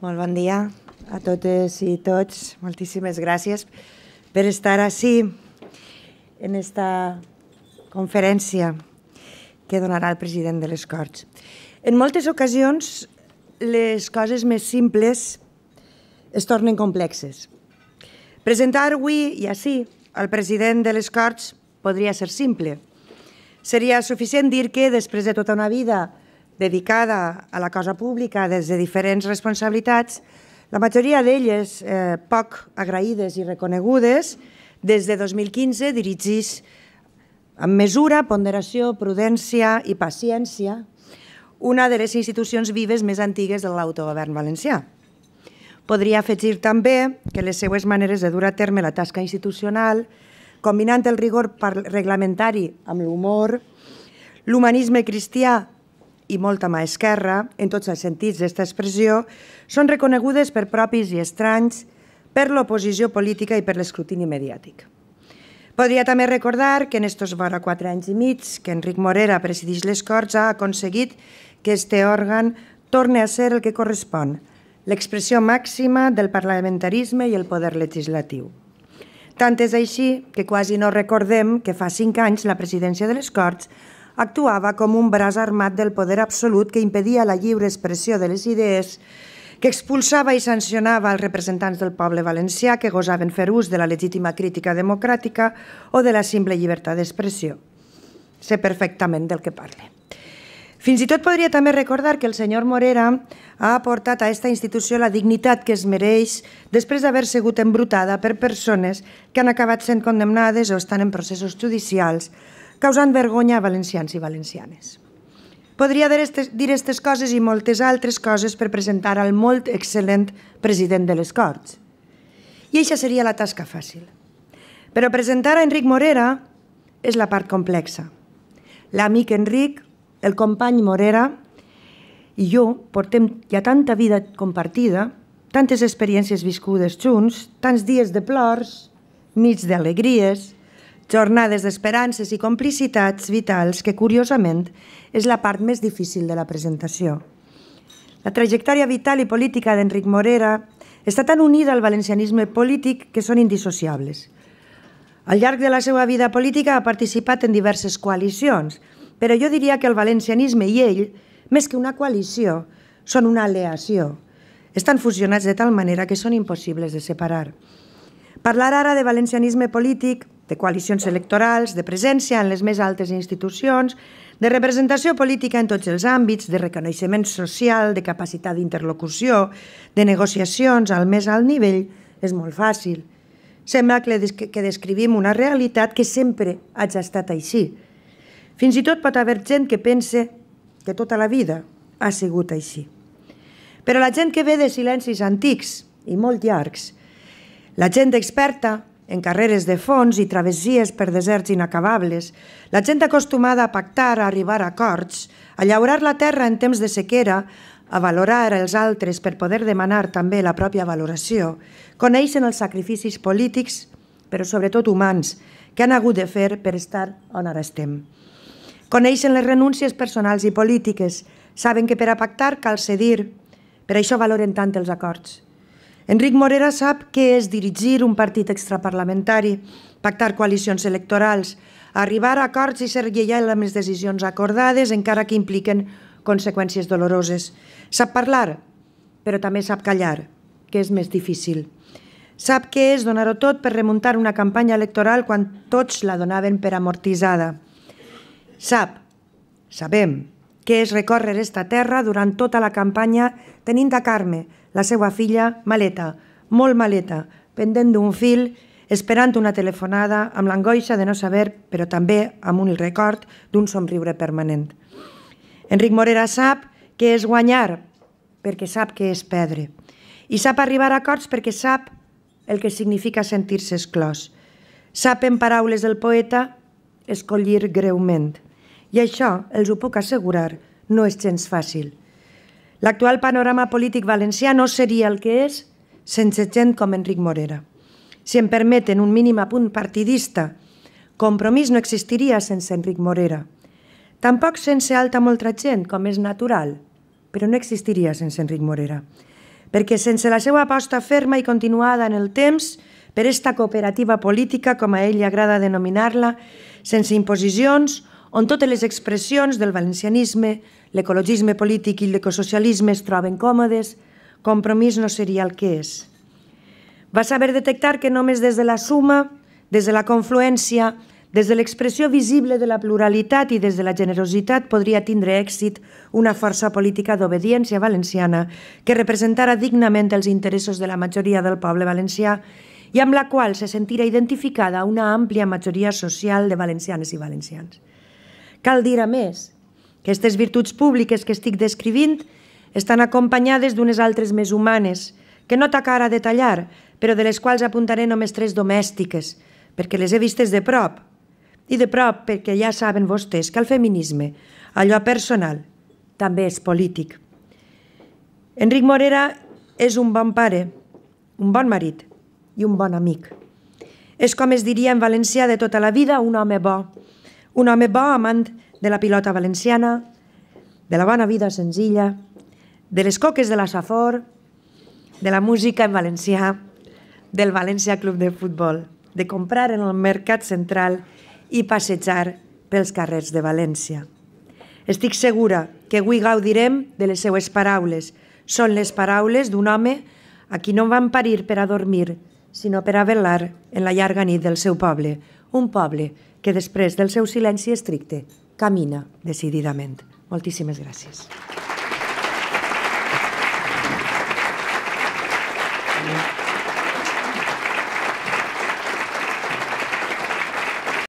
Molt bon dia a totes i tots. Moltíssimes gràcies per estar així en esta conferència que donarà el president de les Corts. En moltes ocasions, les coses més simples es tornen complexes. Presentar avui i així el president de les Corts podria ser simple. Seria suficient dir que després de tota una vida dedicada a la cosa pública des de diferents responsabilitats, la majoria d'elles eh, poc agraïdes i reconegudes, des de 2015 dirigís amb mesura, ponderació, prudència i paciència una de les institucions vives més antigues de l'autogovern valencià. Podria afegir també que les seues maneres de dur a terme la tasca institucional, combinant el rigor reglamentari amb l'humor, l'humanisme cristià i molta mà esquerra, en tots els sentits d'aquesta expressió, són reconegudes per propis i estranys, per l'oposició política i per l'escrutini mediàtic. Podria també recordar que en estos vora quatre anys i mig que Enric Morera presideix les Corts ha aconseguit que este òrgan torni a ser el que correspon, l'expressió màxima del parlamentarisme i el poder legislatiu. Tant és així que quasi no recordem que fa cinc anys la presidència de les Corts actuava com un braç armat del poder absolut que impedia la lliure expressió de les idees, que expulsava i sancionava els representants del poble valencià que gosaven fer ús de la legítima crítica democràtica o de la simple llibertat d'expressió. Sé perfectament del que parle. Fins i tot podria també recordar que el senyor Morera ha aportat a aquesta institució la dignitat que es mereix després d'haver sigut embrutada per persones que han acabat sent condemnades o estan en processos judicials causant vergonya a valencians i valencianes. Podria dir aquestes coses i moltes altres coses per presentar al molt excel·lent president de les Corts. I això seria la tasca fàcil. Però presentar a Enric Morera és la part complexa. L'amic Enric, el company Morera i jo portem ja tanta vida compartida, tantes experiències viscudes junts, tants dies de plors, nits d'alegries, jornades d'esperances i complicitats vitals que, curiosament, és la part més difícil de la presentació. La trajectòria vital i política d'Enric Morera està tan unida al valencianisme polític que són indissociables. Al llarg de la seva vida política ha participat en diverses coalicions, però jo diria que el valencianisme i ell, més que una coalició, són una aleació. Estan fusionats de tal manera que són impossibles de separar. Parlar ara de valencianisme polític de coalicions electorals, de presència en les més altes institucions, de representació política en tots els àmbits, de reconeixement social, de capacitat d'interlocució, de negociacions al més alt nivell, és molt fàcil. Sembla que, descrivim una realitat que sempre ha estat així. Fins i tot pot haver gent que pense que tota la vida ha sigut així. Però la gent que ve de silencis antics i molt llargs, la gent experta en carreres de fons i travessies per deserts inacabables, la gent acostumada a pactar, a arribar a acords, a llaurar la terra en temps de sequera, a valorar els altres per poder demanar també la pròpia valoració, coneixen els sacrificis polítics, però sobretot humans, que han hagut de fer per estar on ara estem. Coneixen les renúncies personals i polítiques, saben que per a pactar cal cedir, per això valoren tant els acords. Enric Morera sap què és dirigir un partit extraparlamentari, pactar coalicions electorals, arribar a acords i ser lleial amb les decisions acordades, encara que impliquen conseqüències doloroses. Sap parlar, però també sap callar, que és més difícil. Sap què és donar-ho tot per remuntar una campanya electoral quan tots la donaven per amortitzada. Sap, sabem, que és recórrer esta terra durant tota la campanya tenint a Carme, la seva filla, maleta, molt maleta, pendent d'un fil, esperant una telefonada amb l'angoixa de no saber, però també amb un record d'un somriure permanent. Enric Morera sap que és guanyar perquè sap que és perdre i sap arribar a acords perquè sap el que significa sentir-se esclòs. Sap en paraules del poeta escollir greument. I això, els ho puc assegurar, no és gens fàcil. L'actual panorama polític valencià no seria el que és sense gent com Enric Morera. Si em permeten un mínim apunt partidista, compromís no existiria sense Enric Morera. Tampoc sense alta molta gent, com és natural, però no existiria sense Enric Morera. Perquè sense la seva aposta ferma i continuada en el temps per esta cooperativa política, com a ell li agrada denominar-la, sense imposicions, on totes les expressions del valencianisme, l'ecologisme polític i l'ecosocialisme es troben còmodes, compromís no seria el que és. Va saber detectar que només des de la suma, des de la confluència, des de l'expressió visible de la pluralitat i des de la generositat podria tindre èxit una força política d'obediència valenciana que representara dignament els interessos de la majoria del poble valencià i amb la qual se sentirà identificada una àmplia majoria social de valencianes i valencians. Cal dir a més que aquestes virtuts públiques que estic descrivint estan acompanyades d'unes altres més humanes, que no t'acara a detallar, però de les quals apuntaré només tres domèstiques, perquè les he vistes de prop. I de prop perquè ja saben vostès que el feminisme, allò personal, també és polític. Enric Morera és un bon pare, un bon marit i un bon amic. És com es diria en valencià de tota la vida un home bo, un home bo amant de la pilota valenciana, de la bona vida senzilla, de les coques de la Safor, de la música en valencià, del València Club de Futbol, de comprar en el Mercat Central i passejar pels carrers de València. Estic segura que avui gaudirem de les seues paraules. Són les paraules d'un home a qui no van parir per a dormir, sinó per a velar en la llarga nit del seu poble, un poble que després del seu silenci estricte camina decididament. Moltíssimes gràcies.